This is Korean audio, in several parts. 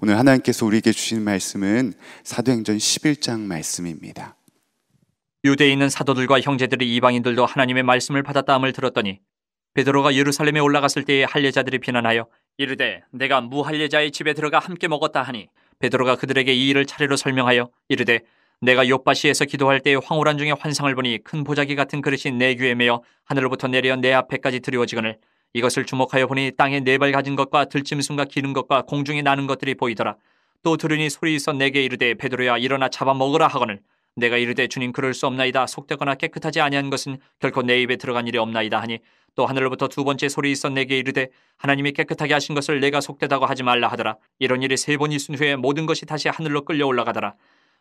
오늘 하나님께서 우리에게 주신 말씀은 사도행전 11장 말씀입니다. 유대에 있는 사도들과 형제들이 이방인들도 하나님의 말씀을 받았다함을 들었더니 베드로가 예루살렘에 올라갔을 때에 할례자들이 비난하여 이르되 내가 무할례자의 집에 들어가 함께 먹었다 하니 베드로가 그들에게 이 일을 차례로 설명하여 이르되 내가 욕바시에서 기도할 때에 황홀한 중에 환상을 보니 큰 보자기 같은 그릇이 내 귀에 매어 하늘로부터 내려 내 앞에까지 들이워지거늘 이것을 주목하여 보니 땅에 네 발 가진 것과 들짐승과 기는 것과 공중에 나는 것들이 보이더라. 또 들으니 소리 있어 내게 이르되 베드로야 일어나 잡아먹으라 하거늘 내가 이르되 주님 그럴 수 없나이다 속되거나 깨끗하지 아니한 것은 결코 내 입에 들어간 일이 없나이다 하니 또 하늘로부터 두 번째 소리 있어 내게 이르되 하나님이 깨끗하게 하신 것을 내가 속되다고 하지 말라 하더라 이런 일이 세 번 있은 후에 모든 것이 다시 하늘로 끌려 올라가더라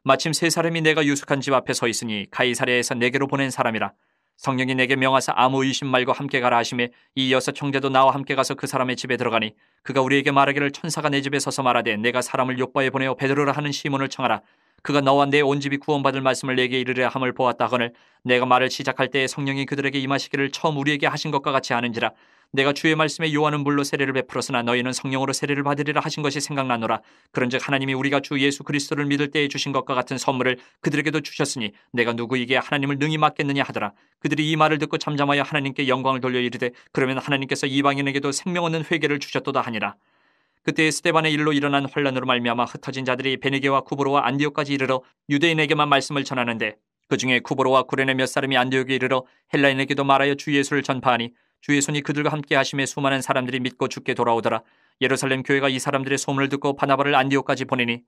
마침 세 사람이 내가 유숙한 집 앞에 서 있으니 가이사랴에서 내게로 보낸 사람이라 성령이 내게 명하사 아무 의심 말고 함께 가라 하심에 이 여섯 형제도 나와 함께 가서 그 사람의 집에 들어가니 그가 우리에게 말하기를 천사가 내 집에 서서 말하되 내가 사람을 욕바에 보내어 베드로라 하는 시몬을 청하라 그가 너와 내 온 집이 구원받을 말씀을 내게 이르려 함을 보았다 거늘 내가 말을 시작할 때에 성령이 그들에게 임하시기를 처음 우리에게 하신 것과 같이 하는지라 내가 주의 말씀에 요한은 물로 세례를 베풀었으나 너희는 성령으로 세례를 받으리라 하신 것이 생각나노라. 그런즉 하나님이 우리가 주 예수 그리스도를 믿을 때에 주신 것과 같은 선물을 그들에게도 주셨으니 내가 누구에게 하나님을 능히 맡겠느냐 하더라. 그들이 이 말을 듣고 잠잠하여 하나님께 영광을 돌려 이르되 그러면 하나님께서 이방인에게도 생명 없는 회개를 주셨도다 하니라. 그때 스테반의 일로 일어난 환란으로 말미암아 흩어진 자들이 베네게와 구브로와 안디오까지 이르러 유대인에게만 말씀을 전하는데 그 중에 구브로와 구레네 몇 사람이 안디옥에 이르러 헬라인에게도 말하여 주 예수를 전파하니 주의 손이 그들과 함께 하심에 수많은 사람들이 믿고 죽게 돌아오더라. 예루살렘 교회가 이 사람들의 소문을 듣고 바나바를 안디옥까지 보내니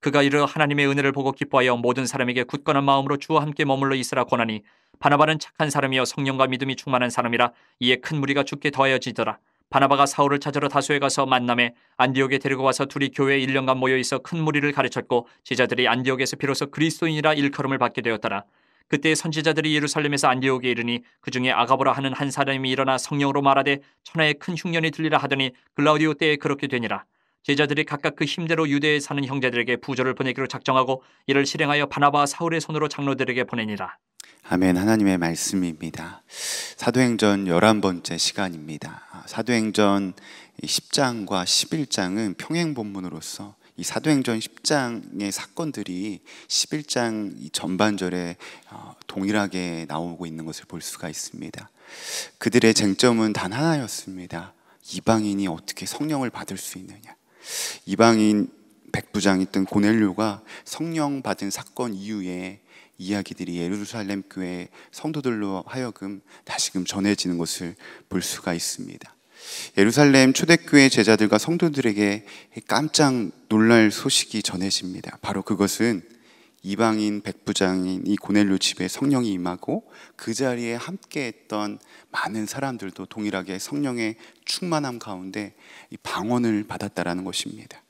그가 이르 하나님의 은혜를 보고 기뻐하여 모든 사람에게 굳건한 마음으로 주와 함께 머물러 있으라 권하니 바나바는 착한 사람이여 성령과 믿음이 충만한 사람이라 이에 큰 무리가 죽게 더하여지더라. 바나바가 사울을 찾으러 다수에 가서 만남에 안디옥에 데리고 와서 둘이 교회에 1년간 모여 있어 큰 무리를 가르쳤고 제자들이 안디옥에서 비로소 그리스도인이라 일컬음을 받게 되었더라. 그때 선지자들이 예루살렘에서 안디옥에 이르니 그 중에 아가보라 하는 한 사람이 일어나 성령으로 말하되 천하에 큰 흉년이 들리라 하더니 글라우디오 때에 그렇게 되니라. 제자들이 각각 그 힘대로 유대에 사는 형제들에게 부조를 보내기로 작정하고 이를 실행하여 바나바와 사울의 손으로 장로들에게 보내니라. 아멘 하나님의 말씀입니다. 사도행전 11번째 시간입니다. 사도행전 10장과 11장은 평행 본문으로서 이 사도행전 10장의 사건들이 11장 이 전반절에 어, 동일하게 나오고 있는 것을 볼 수가 있습니다. 그들의 쟁점은 단 하나였습니다. 이방인이 어떻게 성령을 받을 수 있느냐. 이방인 백부장이던 고넬료가 성령 받은 사건 이후에 이야기들이 예루살렘 교회 성도들로 하여금 다시금 전해지는 것을 볼 수가 있습니다. 예루살렘 초대교회 제자들과 성도들에게 깜짝 놀랄 소식이 전해집니다. 바로 그것은 이방인 백부장인 이 고넬료 집에 성령이 임하고 그 자리에 함께했던 많은 사람들도 동일하게 성령의 충만함 가운데 방언을 받았다라는 것입니다.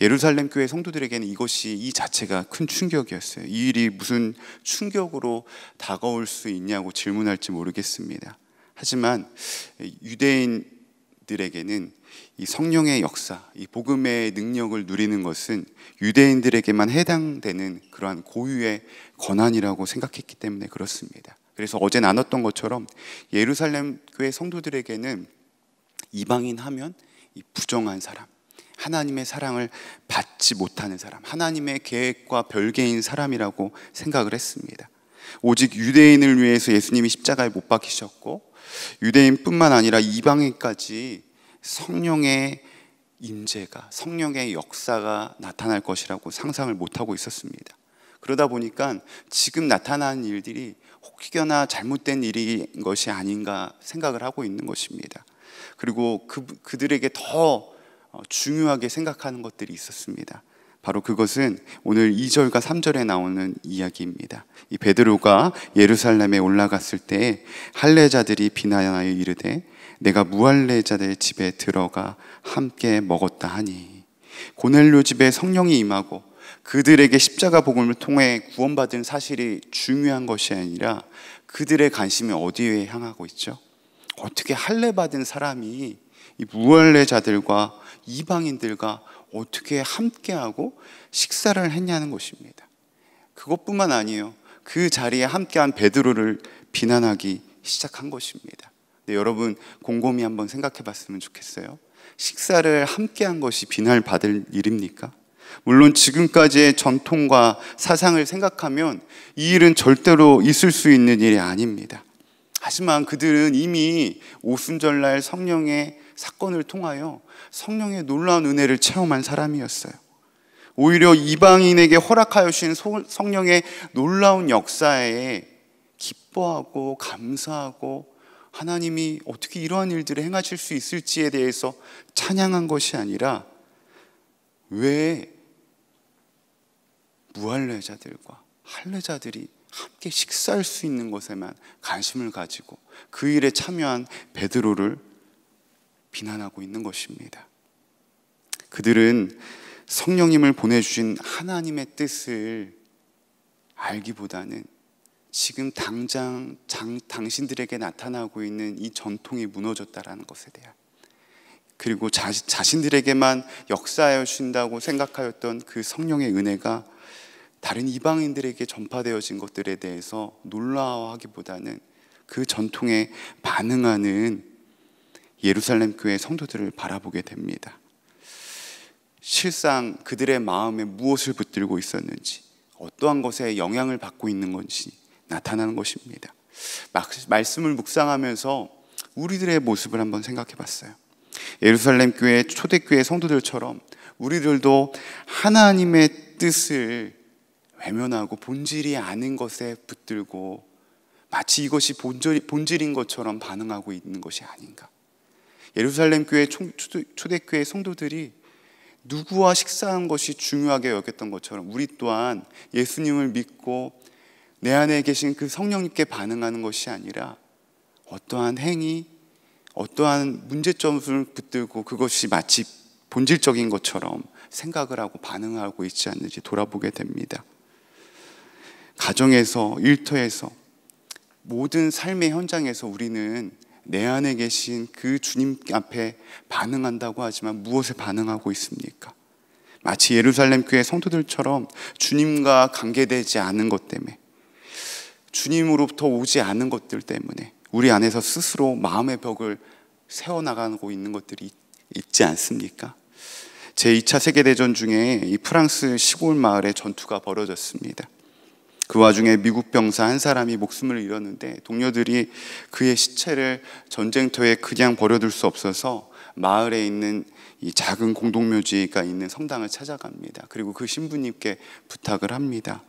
예루살렘 교회 성도들에게는 이것이 이 자체가 큰 충격이었어요. 이 일이 무슨 충격으로 다가올 수 있냐고 질문할지 모르겠습니다. 하지만 유대인들에게는 이 성령의 역사, 이 복음의 능력을 누리는 것은 유대인들에게만 해당되는 그러한 고유의 권한이라고 생각했기 때문에 그렇습니다. 그래서 어제 나눴던 것처럼 예루살렘 교회 성도들에게는 이방인 하면 이 부정한 사람, 하나님의 사랑을 받지 못하는 사람, 하나님의 계획과 별개인 사람이라고 생각을 했습니다. 오직 유대인을 위해서 예수님이 십자가에 못 박히셨고 유대인뿐만 아니라 이방인까지 성령의 임재가 성령의 역사가 나타날 것이라고 상상을 못 하고 있었습니다. 그러다 보니까 지금 나타난 일들이 혹여나 잘못된 일인 것이 아닌가 생각을 하고 있는 것입니다. 그리고 그, 그들에게 더 중요하게 생각하는 것들이 있었습니다. 바로 그것은 오늘 2절과 3절에 나오는 이야기입니다. 이 베드로가 예루살렘에 올라갔을 때 할례자들이 비난하여 이르되 내가 무할례자들 집에 들어가 함께 먹었다 하니 고넬료 집에 성령이 임하고 그들에게 십자가 복음을 통해 구원받은 사실이 중요한 것이 아니라 그들의 관심이 어디에 향하고 있죠? 어떻게 할례 받은 사람이 무할례자들과 이방인들과 어떻게 함께하고 식사를 했냐는 것입니다. 그것뿐만 아니에요. 그 자리에 함께한 베드로를 비난하기 시작한 것입니다. 근 네, 여러분 곰곰이 한번 생각해 봤으면 좋겠어요. 식사를 함께한 것이 비난받을 일입니까? 물론 지금까지의 전통과 사상을 생각하면 이 일은 절대로 있을 수 있는 일이 아닙니다. 하지만 그들은 이미 오순절날 성령의 사건을 통하여 성령의 놀라운 은혜를 체험한 사람이었어요. 오히려 이방인에게 허락하여 주신 성령의 놀라운 역사에 기뻐하고 감사하고 하나님이 어떻게 이러한 일들을 행하실 수 있을지에 대해서 찬양한 것이 아니라 왜 무할례자들과 할례자들이 함께 식사할 수 있는 것에만 관심을 가지고 그 일에 참여한 베드로를 비난하고 있는 것입니다. 그들은 성령님을 보내주신 하나님의 뜻을 알기보다는 지금 당장 장, 당신들에게 나타나고 있는 이 전통이 무너졌다라는 것에 대한 그리고 자, 자신들에게만 역사하여 주신다고 생각하였던 그 성령의 은혜가 다른 이방인들에게 전파되어진 것들에 대해서 놀라워하기보다는 그 전통에 반응하는 예루살렘 교회 성도들을 바라보게 됩니다. 실상 그들의 마음에 무엇을 붙들고 있었는지, 어떠한 것에 영향을 받고 있는 건지 나타나는 것입니다. 말씀을 묵상하면서 우리들의 모습을 한번 생각해 봤어요. 예루살렘 교회 초대교회 성도들처럼 우리들도 하나님의 뜻을 외면하고 본질이 아닌 것에 붙들고 마치 이것이 본질인 것처럼 반응하고 있는 것이 아닌가. 예루살렘 교회 초대교회 성도들이 누구와 식사한 것이 중요하게 여겼던 것처럼 우리 또한 예수님을 믿고 내 안에 계신 그 성령님께 반응하는 것이 아니라 어떠한 행위, 어떠한 문제점을 붙들고 그것이 마치 본질적인 것처럼 생각을 하고 반응하고 있지 않는지 돌아보게 됩니다. 가정에서, 일터에서, 모든 삶의 현장에서 우리는 내 안에 계신 그 주님 앞에 반응한다고 하지만 무엇에 반응하고 있습니까? 마치 예루살렘 교회 성도들처럼 주님과 관계되지 않은 것 때문에 주님으로부터 오지 않은 것들 때문에 우리 안에서 스스로 마음의 벽을 세워나가고 있는 것들이 있지 않습니까? 제2차 세계대전 중에 이 프랑스 시골 마을에 전투가 벌어졌습니다. 그 와중에 미국 병사 한 사람이 목숨을 잃었는데 동료들이 그의 시체를 전쟁터에 그냥 버려둘 수 없어서 마을에 있는 이 작은 공동묘지가 있는 성당을 찾아갑니다. 그리고 그 신부님께 부탁을 합니다.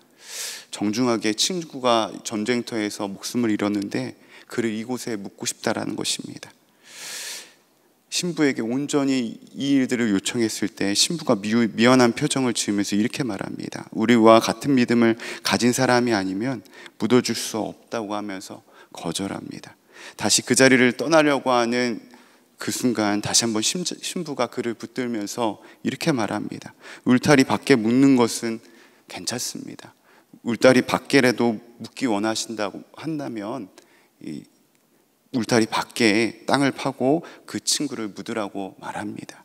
정중하게 친구가 전쟁터에서 목숨을 잃었는데 그를 이곳에 묻고 싶다라는 것입니다. 신부에게 온전히 이 일들을 요청했을 때 신부가 미, 안한 표정을 지으면서 이렇게 말합니다. 우리와 같은 믿음을 가진 사람이 아니면 묻어줄 수 없다고 하면서 거절합니다. 다시 그 자리를 떠나려고 하는 그 순간 다시 한번 신부가 그를 붙들면서 이렇게 말합니다. 울타리 밖에 묻는 것은 괜찮습니다. 울타리 밖에라도 묻기 원하신다고 한다면 울타리 밖에 땅을 파고 그 친구를 묻으라고 말합니다.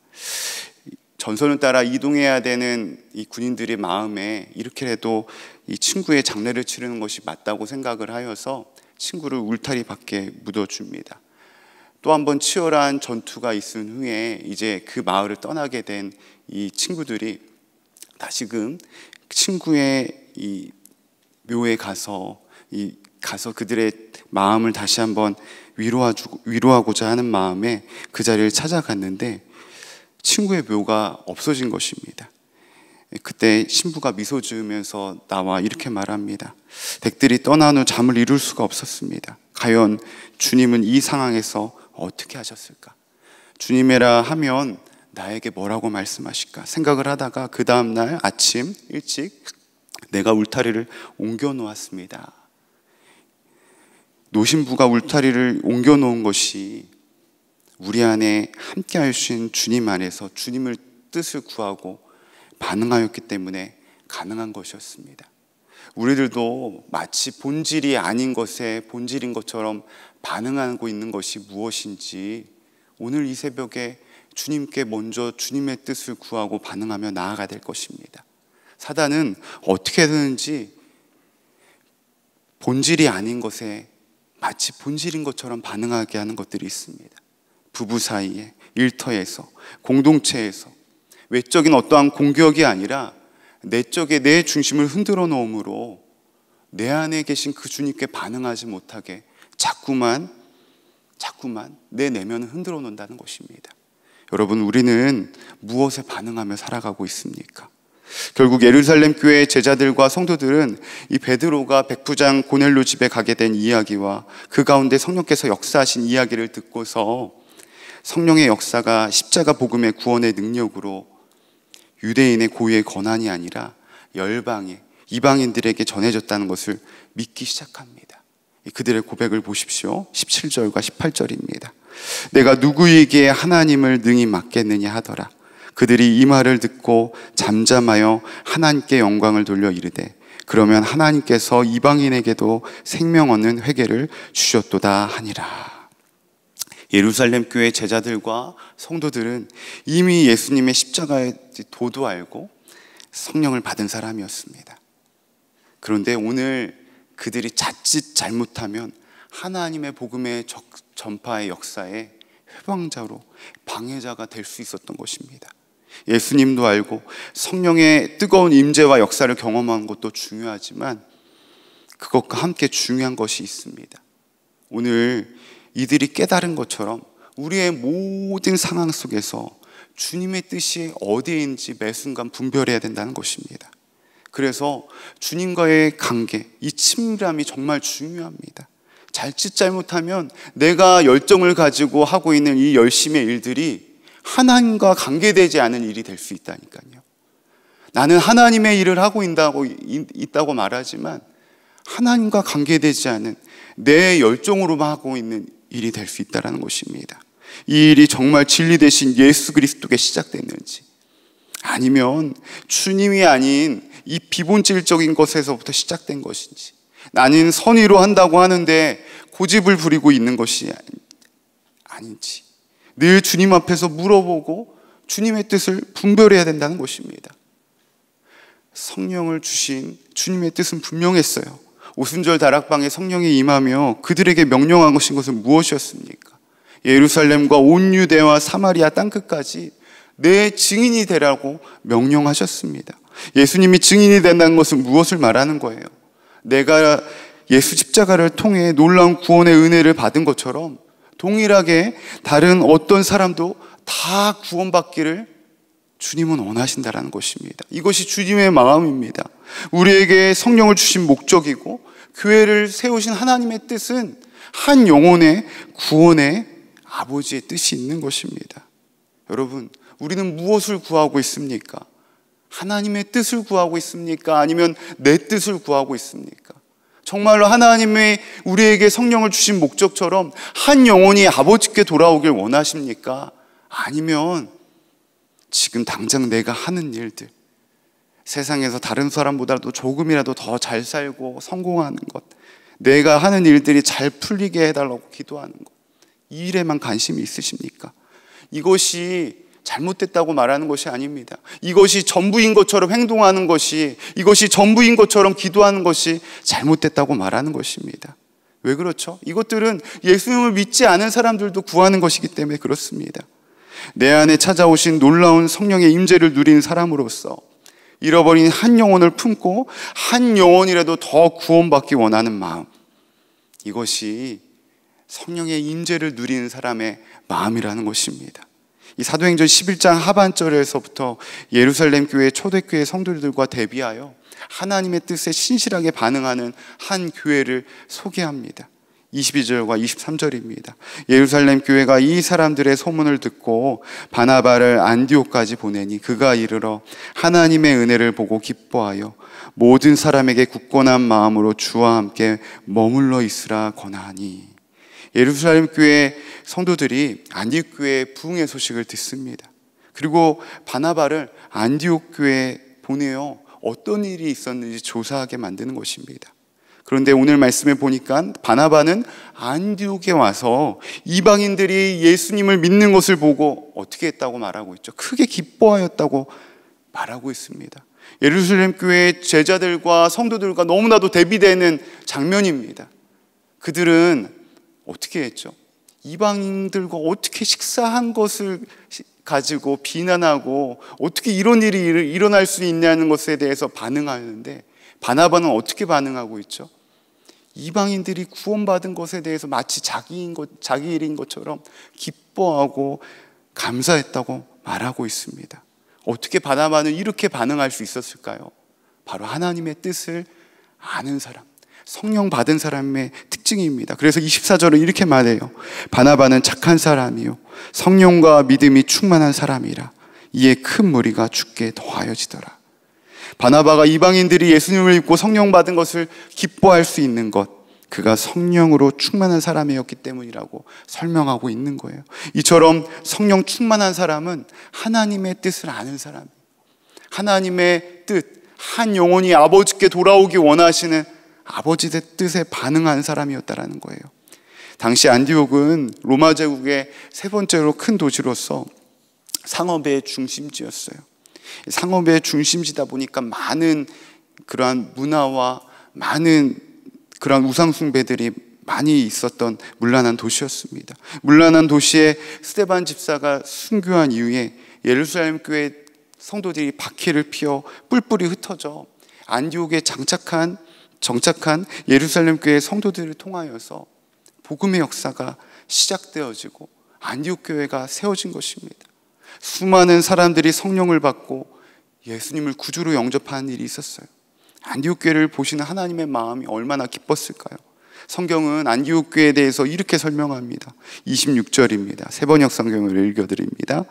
전선을 따라 이동해야 되는 이 군인들의 마음에 이렇게라도 이 친구의 장례를 치르는 것이 맞다고 생각을 하여서 친구를 울타리 밖에 묻어줍니다. 또 한 번 치열한 전투가 있은 후에 이제 그 마을을 떠나게 된 이 친구들이 다시금 친구의 이 묘에 가서 이 가서 그들의 마음을 다시 한 번 위로하고자 하는 마음에 그 자리를 찾아갔는데 친구의 묘가 없어진 것입니다. 그때 신부가 미소 지으면서 나와 이렇게 말합니다. 댁들이 떠난 후 잠을 이룰 수가 없었습니다. 과연 주님은 이 상황에서 어떻게 하셨을까? 주님이라 하면 나에게 뭐라고 말씀하실까? 생각을 하다가 그 다음날 아침 일찍 내가 울타리를 옮겨 놓았습니다. 노신부가 울타리를 옮겨놓은 것이 우리 안에 함께 하신 주님 안에서 주님을 뜻을 구하고 반응하였기 때문에 가능한 것이었습니다. 우리들도 마치 본질이 아닌 것에 본질인 것처럼 반응하고 있는 것이 무엇인지 오늘 이 새벽에 주님께 먼저 주님의 뜻을 구하고 반응하며 나아가야 될 것입니다. 사단은 어떻게 되는지 본질이 아닌 것에 마치 본질인 것처럼 반응하게 하는 것들이 있습니다. 부부 사이에, 일터에서, 공동체에서 외적인 어떠한 공격이 아니라 내적에 내 중심을 흔들어 놓음으로 내 안에 계신 그 주님께 반응하지 못하게 자꾸만 자꾸만 내 내면을 흔들어 놓는다는 것입니다. 여러분 우리는 무엇에 반응하며 살아가고 있습니까? 결국 예루살렘 교회의 제자들과 성도들은 이 베드로가 백부장 고넬로 집에 가게 된 이야기와 그 가운데 성령께서 역사하신 이야기를 듣고서 성령의 역사가 십자가 복음의 구원의 능력으로 유대인의 고유의 권한이 아니라 열방의 이방인들에게 전해졌다는 것을 믿기 시작합니다. 그들의 고백을 보십시오. 17절과 18절입니다. 내가 누구에게 하나님을 능히 맡겠느냐 하더라. 그들이 이 말을 듣고 잠잠하여 하나님께 영광을 돌려 이르되 그러면 하나님께서 이방인에게도 생명 얻는 회개를 주셨도다 하니라. 예루살렘 교회 제자들과 성도들은 이미 예수님의 십자가의 도도 알고 성령을 받은 사람이었습니다. 그런데 오늘 그들이 자칫 잘못하면 하나님의 복음의 전파의 역사에 해방자로 방해자가 될 수 있었던 것입니다. 예수님도 알고 성령의 뜨거운 임재와 역사를 경험한 것도 중요하지만 그것과 함께 중요한 것이 있습니다. 오늘 이들이 깨달은 것처럼 우리의 모든 상황 속에서 주님의 뜻이 어디인지 매 순간 분별해야 된다는 것입니다. 그래서 주님과의 관계, 이 친밀함이 정말 중요합니다. 잘 짓 잘못하면 내가 열정을 가지고 하고 있는 이 열심의 일들이 하나님과 관계되지 않은 일이 될 수 있다니까요. 나는 하나님의 일을 하고 있다고, 있다고 말하지만 하나님과 관계되지 않은 내 열정으로만 하고 있는 일이 될 수 있다는 것입니다. 이 일이 정말 진리 대신 예수 그리스도께 시작됐는지 아니면 주님이 아닌 이 비본질적인 것에서부터 시작된 것인지 나는 선의로 한다고 하는데 고집을 부리고 있는 것이 아닌지 늘 주님 앞에서 물어보고 주님의 뜻을 분별해야 된다는 것입니다. 성령을 주신 주님의 뜻은 분명했어요. 오순절 다락방에 성령이 임하며 그들에게 명령한 것인 것은 무엇이었습니까? 예루살렘과 온 유대와 사마리아 땅끝까지 내 증인이 되라고 명령하셨습니다. 예수님이 증인이 된다는 것은 무엇을 말하는 거예요? 내가 예수 십자가를 통해 놀라운 구원의 은혜를 받은 것처럼 동일하게 다른 어떤 사람도 다 구원받기를 주님은 원하신다라는 것입니다. 이것이 주님의 마음입니다. 우리에게 성령을 주신 목적이고 교회를 세우신 하나님의 뜻은 한 영혼의 구원의 아버지의 뜻이 있는 것입니다. 여러분, 우리는 무엇을 구하고 있습니까? 하나님의 뜻을 구하고 있습니까? 아니면 내 뜻을 구하고 있습니까? 정말로 하나님의 우리에게 성령을 주신 목적처럼 한 영혼이 아버지께 돌아오길 원하십니까? 아니면 지금 당장 내가 하는 일들, 세상에서 다른 사람보다도 조금이라도 더 잘 살고 성공하는 것, 내가 하는 일들이 잘 풀리게 해달라고 기도하는 것, 이 일에만 관심이 있으십니까? 이것이 잘못됐다고 말하는 것이 아닙니다. 이것이 전부인 것처럼 행동하는 것이, 이것이 전부인 것처럼 기도하는 것이 잘못됐다고 말하는 것입니다. 왜 그렇죠? 이것들은 예수님을 믿지 않은 사람들도 구하는 것이기 때문에 그렇습니다. 내 안에 찾아오신 놀라운 성령의 임재를 누린 사람으로서 잃어버린 한 영혼을 품고 한 영혼이라도 더 구원받기 원하는 마음. 이것이 성령의 임재를 누리는 사람의 마음이라는 것입니다. 이 사도행전 11장 하반절에서부터 예루살렘 교회 초대교회 성도들과 대비하여 하나님의 뜻에 신실하게 반응하는 한 교회를 소개합니다. 22절과 23절입니다. 예루살렘 교회가 이 사람들의 소문을 듣고 바나바를 안디옥까지 보내니 그가 이르러 하나님의 은혜를 보고 기뻐하여 모든 사람에게 굳건한 마음으로 주와 함께 머물러 있으라 권하니 예루살렘 교회 성도들이 안디옥 교회 부흥의 소식을 듣습니다. 그리고 바나바를 안디옥 교회에 보내어 어떤 일이 있었는지 조사하게 만드는 것입니다. 그런데 오늘 말씀에 보니까 바나바는 안디옥에 와서 이방인들이 예수님을 믿는 것을 보고 어떻게 했다고 말하고 있죠. 크게 기뻐하였다고 말하고 있습니다. 예루살렘 교회 제자들과 성도들과 너무나도 대비되는 장면입니다. 그들은 어떻게 했죠? 이방인들과 어떻게 식사한 것을 가지고 비난하고 어떻게 이런 일이 일어날 수 있냐는 것에 대해서 반응하는데 바나바는 어떻게 반응하고 있죠? 이방인들이 구원받은 것에 대해서 마치 자기인 것, 자기 일인 것처럼 기뻐하고 감사했다고 말하고 있습니다. 어떻게 바나바는 이렇게 반응할 수 있었을까요? 바로 하나님의 뜻을 아는 사람, 성령 받은 사람의 특징입니다. 그래서 24절은 이렇게 말해요. 바나바는 착한 사람이요. 성령과 믿음이 충만한 사람이라. 이에 큰 무리가 죽게 더하여지더라. 바나바가 이방인들이 예수님을 믿고 성령 받은 것을 기뻐할 수 있는 것. 그가 성령으로 충만한 사람이었기 때문이라고 설명하고 있는 거예요. 이처럼 성령 충만한 사람은 하나님의 뜻을 아는 사람. 하나님의 뜻, 한 영혼이 아버지께 돌아오기 원하시는 아버지의 뜻에 반응한 사람이었다라는 거예요. 당시 안디옥은 로마 제국의 세 번째로 큰 도시로서 상업의 중심지였어요. 상업의 중심지다 보니까 많은 그러한 문화와 많은 그러한 우상숭배들이 많이 있었던 문란한 도시였습니다. 문란한 도시에 스테반 집사가 순교한 이후에 예루살렘 교회 성도들이 바퀴를 피어 뿔뿔이 흩어져 안디옥에 장착한 정착한 예루살렘 교회 성도들을 통하여서 복음의 역사가 시작되어지고 안디옥 교회가 세워진 것입니다. 수많은 사람들이 성령을 받고 예수님을 구주로 영접하는 일이 있었어요. 안디옥 교회를 보시는 하나님의 마음이 얼마나 기뻤을까요? 성경은 안디옥 교회에 대해서 이렇게 설명합니다. 26절입니다. 세번역 성경을 읽어드립니다.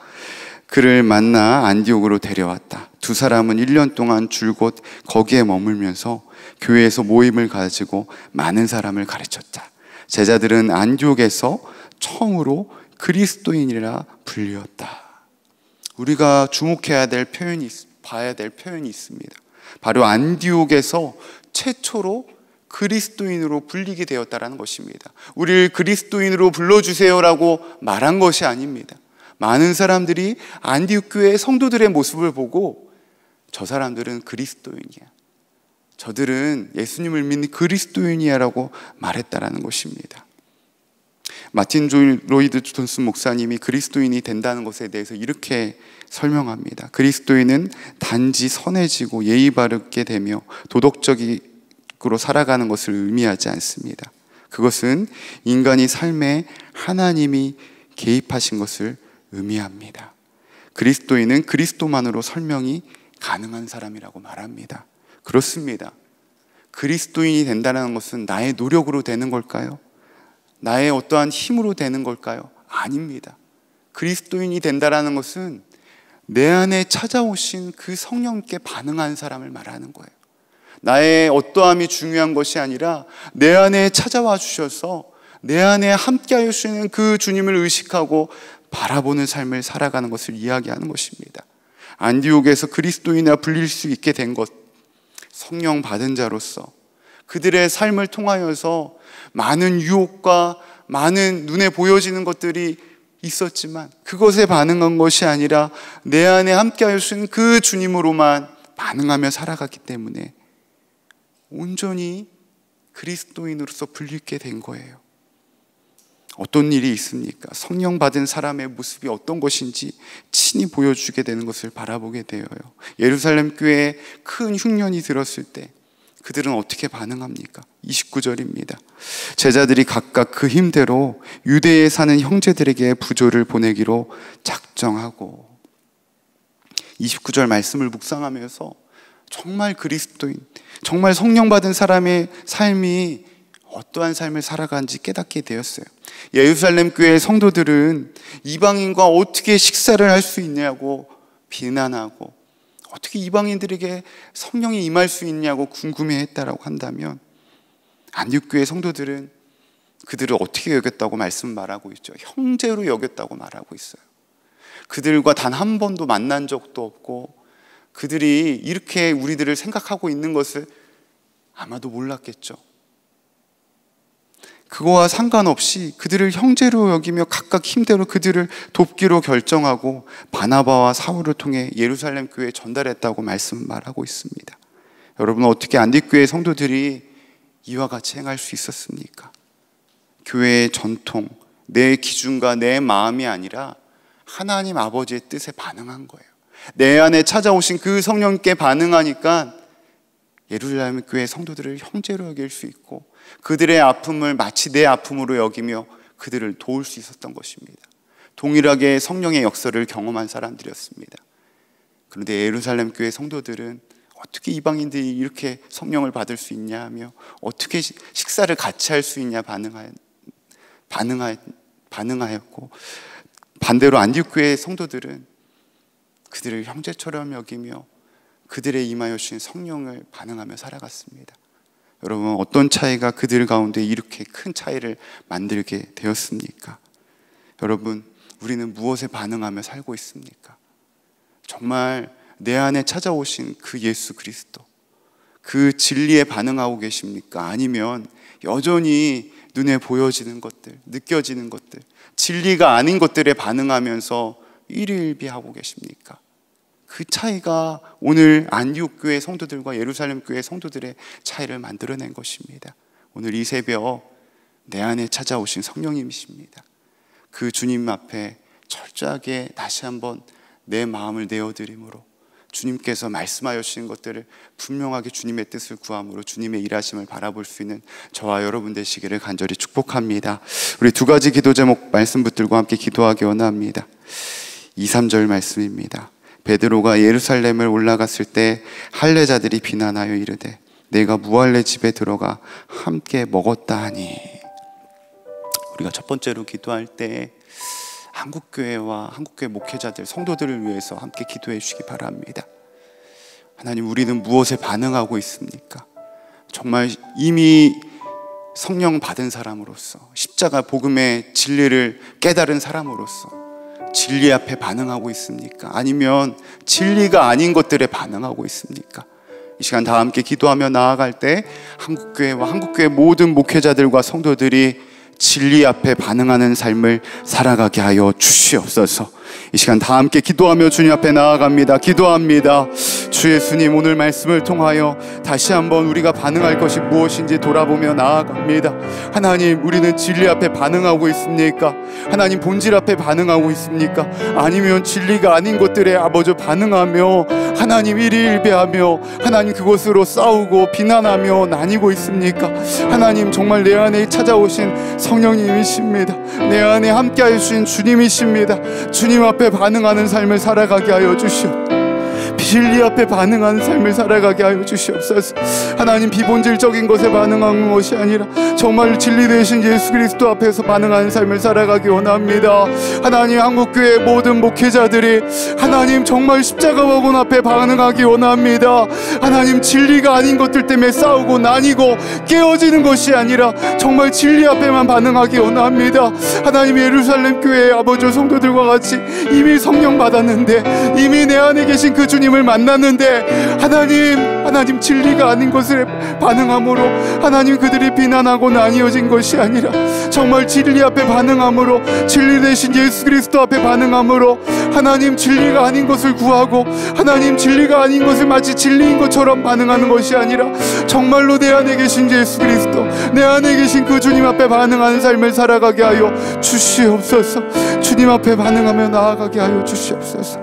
그를 만나 안디옥으로 데려왔다. 두 사람은 1년 동안 줄곧 거기에 머물면서 교회에서 모임을 가지고 많은 사람을 가르쳤다. 제자들은 안디옥에서 처음으로 그리스도인이라 불리었다. 우리가 주목해야 될 표현이 봐야 될 표현이 있습니다. 바로 안디옥에서 최초로 그리스도인으로 불리게 되었다라는 것입니다. 우리를 그리스도인으로 불러주세요라고 말한 것이 아닙니다. 많은 사람들이 안디옥 교회 의 성도들의 모습을 보고 저 사람들은 그리스도인이야. 저들은 예수님을 믿는 그리스도인이야라고 말했다라는 것입니다. 마틴 로이드 존슨 목사님이 그리스도인이 된다는 것에 대해서 이렇게 설명합니다. 그리스도인은 단지 선해지고 예의 바르게 되며 도덕적으로 살아가는 것을 의미하지 않습니다. 그것은 인간이 삶에 하나님이 개입하신 것을 의미합니다. 그리스도인은 그리스도만으로 설명이 가능한 사람이라고 말합니다. 그렇습니다. 그리스도인이 된다는 것은 나의 노력으로 되는 걸까요? 나의 어떠한 힘으로 되는 걸까요? 아닙니다. 그리스도인이 된다는 것은 내 안에 찾아오신 그 성령께 반응한 사람을 말하는 거예요. 나의 어떠함이 중요한 것이 아니라 내 안에 찾아와 주셔서 내 안에 함께하시는그 주님을 의식하고 바라보는 삶을 살아가는 것을 이야기하는 것입니다. 안디옥에서 그리스도인이라 불릴 수 있게 된 것, 성령 받은 자로서 그들의 삶을 통하여서 많은 유혹과 많은 눈에 보여지는 것들이 있었지만 그것에 반응한 것이 아니라 내 안에 함께 할수 있는 그 주님으로만 반응하며 살아갔기 때문에 온전히 그리스도인으로서 불리게 된 거예요. 어떤 일이 있습니까? 성령 받은 사람의 모습이 어떤 것인지 친히 보여주게 되는 것을 바라보게 되어요. 예루살렘 교회에 큰 흉년이 들었을 때 그들은 어떻게 반응합니까? 29절입니다. 제자들이 각각 그 힘대로 유대에 사는 형제들에게 부조를 보내기로 작정하고 29절 말씀을 묵상하면서 정말 그리스도인, 정말 성령 받은 사람의 삶이 어떠한 삶을 살아가는지 깨닫게 되었어요. 예루살렘 교회 성도들은 이방인과 어떻게 식사를 할 수 있냐고 비난하고 어떻게 이방인들에게 성령이 임할 수 있냐고 궁금해했다라고 한다면 안디옥교회 성도들은 그들을 어떻게 여겼다고 말씀 말하고 있죠. 형제로 여겼다고 말하고 있어요. 그들과 단 한 번도 만난 적도 없고 그들이 이렇게 우리들을 생각하고 있는 것을 아마도 몰랐겠죠. 그거와 상관없이 그들을 형제로 여기며 각각 힘대로 그들을 돕기로 결정하고 바나바와 사울을 통해 예루살렘 교회에 전달했다고 말씀 말하고 있습니다. 여러분 어떻게 안디교회 성도들이 이와 같이 행할 수 있었습니까? 교회의 전통, 내 기준과 내 마음이 아니라 하나님 아버지의 뜻에 반응한 거예요. 내 안에 찾아오신 그 성령께 반응하니까 예루살렘 교회 성도들을 형제로 여길 수 있고 그들의 아픔을 마치 내 아픔으로 여기며 그들을 도울 수 있었던 것입니다. 동일하게 성령의 역사를 경험한 사람들이었습니다. 그런데 예루살렘 교회 성도들은 어떻게 이방인들이 이렇게 성령을 받을 수 있냐 하며 어떻게 식사를 같이 할 수 있냐 반응하 반응하, 반응하였고 반대로 안디옥 교회 성도들은 그들을 형제처럼 여기며 그들의 임하여 주신 성령을 반응하며 살아갔습니다. 여러분 어떤 차이가 그들 가운데 이렇게 큰 차이를 만들게 되었습니까? 여러분 우리는 무엇에 반응하며 살고 있습니까? 정말 내 안에 찾아오신 그 예수 그리스도 그 진리에 반응하고 계십니까? 아니면 여전히 눈에 보여지는 것들, 느껴지는 것들, 진리가 아닌 것들에 반응하면서 일일비하고 계십니까? 그 차이가 오늘 안디옥교회 성도들과 예루살렘 교회 성도들의 차이를 만들어낸 것입니다. 오늘 이 새벽 내 안에 찾아오신 성령님이십니다. 그 주님 앞에 철저하게 다시 한번 내 마음을 내어드림으로 주님께서 말씀하여 주신 것들을 분명하게 주님의 뜻을 구함으로 주님의 일하심을 바라볼 수 있는 저와 여러분 되시기를 간절히 축복합니다. 우리 두 가지 기도 제목 말씀 붙들고 함께 기도하기 원합니다. 2, 3절 말씀입니다. 베드로가 예루살렘을 올라갔을 때 할례자들이 비난하여 이르되 내가 무할례 집에 들어가 함께 먹었다 하니 우리가 첫 번째로 기도할 때 한국 교회와 한국 교회 목회자들 성도들을 위해서 함께 기도해 주시기 바랍니다. 하나님 우리는 무엇에 반응하고 있습니까? 정말 이미 성령 받은 사람으로서 십자가 복음의 진리를 깨달은 사람으로서 진리 앞에 반응하고 있습니까? 아니면 진리가 아닌 것들에 반응하고 있습니까? 이 시간 다 함께 기도하며 나아갈 때 한국교회와 한국교회 모든 목회자들과 성도들이 진리 앞에 반응하는 삶을 살아가게 하여 주시옵소서. 이 시간 다 함께 기도하며 주님 앞에 나아갑니다. 기도합니다. 주 예수님 오늘 말씀을 통하여 다시 한번 우리가 반응할 것이 무엇인지 돌아보며 나아갑니다. 하나님 우리는 진리 앞에 반응하고 있습니까? 하나님 본질 앞에 반응하고 있습니까? 아니면 진리가 아닌 것들에 아버지 반응하며 하나님 일일배하며 하나님 그것으로 싸우고 비난하며 나뉘고 있습니까? 하나님 정말 내 안에 찾아오신 성령님이십니다. 내 안에 함께 해주신 주님이십니다. 주님 하님 앞에 반응하는 삶을 살아가게 하여 주시옵소서. 진리 앞에 반응하는 삶을 살아가게 하여 주시옵소서. 하나님 비본질적인 것에 반응하는 것이 아니라 정말 진리 되신 예수 그리스도 앞에서 반응하는 삶을 살아가기 원합니다. 하나님 한국교회 모든 목회자들이 하나님 정말 십자가 복원 앞에 반응하기 원합니다. 하나님 진리가 아닌 것들 때문에 싸우고 나뉘고 깨어지는 것이 아니라 정말 진리 앞에만 반응하기 원합니다. 하나님 예루살렘 교회의 아버지 성도들과 같이 이미 성령 받았는데 이미 내 안에 계신 그 주님 하나님을 만났는데 하나님 하나님 진리가 아닌 것을 반응함으로 하나님 그들이 비난하고 나뉘어진 것이 아니라 정말 진리 앞에 반응함으로 진리 대신 예수 그리스도 앞에 반응함으로 하나님 진리가 아닌 것을 구하고 하나님 진리가 아닌 것을 마치 진리인 것처럼 반응하는 것이 아니라 정말로 내 안에 계신 예수 그리스도 내 안에 계신 그 주님 앞에 반응하는 삶을 살아가게 하여 주시옵소서 주님 앞에 반응하며 나아가게 하여 주시옵소서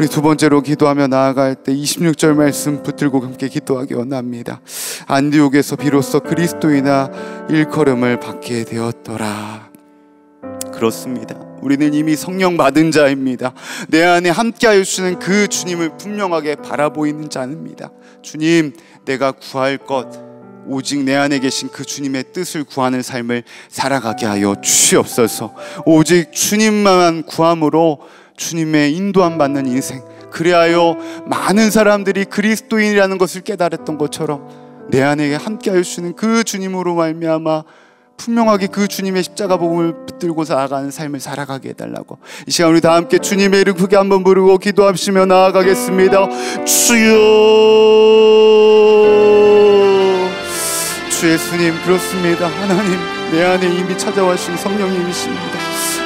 우리 두 번째로 기도하며 나아갈 때 26절 말씀 붙들고 함께 기도하기 원합니다. 안디옥에서 비로소 그리스도이나 일컬음을 받게 되었더라. 그렇습니다. 우리는 이미 성령 받은 자입니다. 내 안에 함께하여 주시는 그 주님을 분명하게 바라보이는 자입니다. 주님, 내가 구할 것 오직 내 안에 계신 그 주님의 뜻을 구하는 삶을 살아가게 하여 주시옵소서. 오직 주님만 구함으로 주님의 인도함 받는 인생. 그리하여 많은 사람들이 그리스도인이라는 것을 깨달았던 것처럼 내 안에 함께 할 수 있는그 주님으로 말미암아 분명하게 그 주님의 십자가 복음을 붙들고 살아가는 삶을 살아가게 해달라고 이 시간 우리 다 함께 주님의 이름 크게 한번 부르고 기도하시며 나아가겠습니다 주여 주예수님 그렇습니다 하나님 내 안에 이미 찾아와신 성령의 임십니다.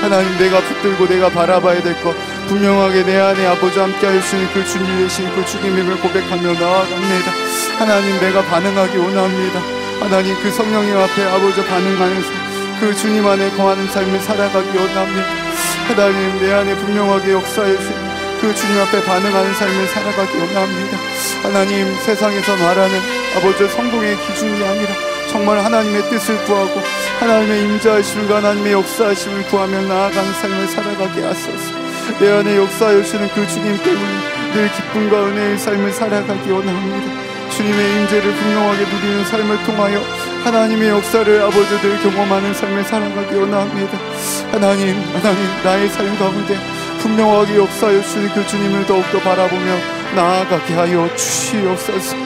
하나님 내가 붙들고 내가 바라봐야 될 것 분명하게 내 안에 아버지 함께 하시는 그 주님 되신 그 주님임을 고백하며 나아갑니다. 하나님 내가 반응하기 원합니다. 하나님 그 성령님 앞에 아버지 반응하면서 그 주님 안에 거하는 삶을 살아가기 원합니다. 하나님 내 안에 분명하게 역사해 주신 그 주님 앞에 반응하는 삶을 살아가기 원합니다. 하나님 세상에서 말하는 아버지 성공의 기준이 아니라 정말 하나님의 뜻을 구하고 하나님의 임재하심과 하나님의 역사하심을 구하며 나아가는 삶을 살아가게 하소서 내 안에 역사해 주시는 그 주님 때문에 늘 기쁨과 은혜의 삶을 살아가기 원합니다 주님의 임재를 분명하게 누리는 삶을 통하여 하나님의 역사를 아버지들 경험하는 삶을 살아가기 원합니다 하나님 하나님 나의 삶 가운데 분명하게 역사해 주시는 그 주님을 더욱더 바라보며 나아가게 하여 주시옵소서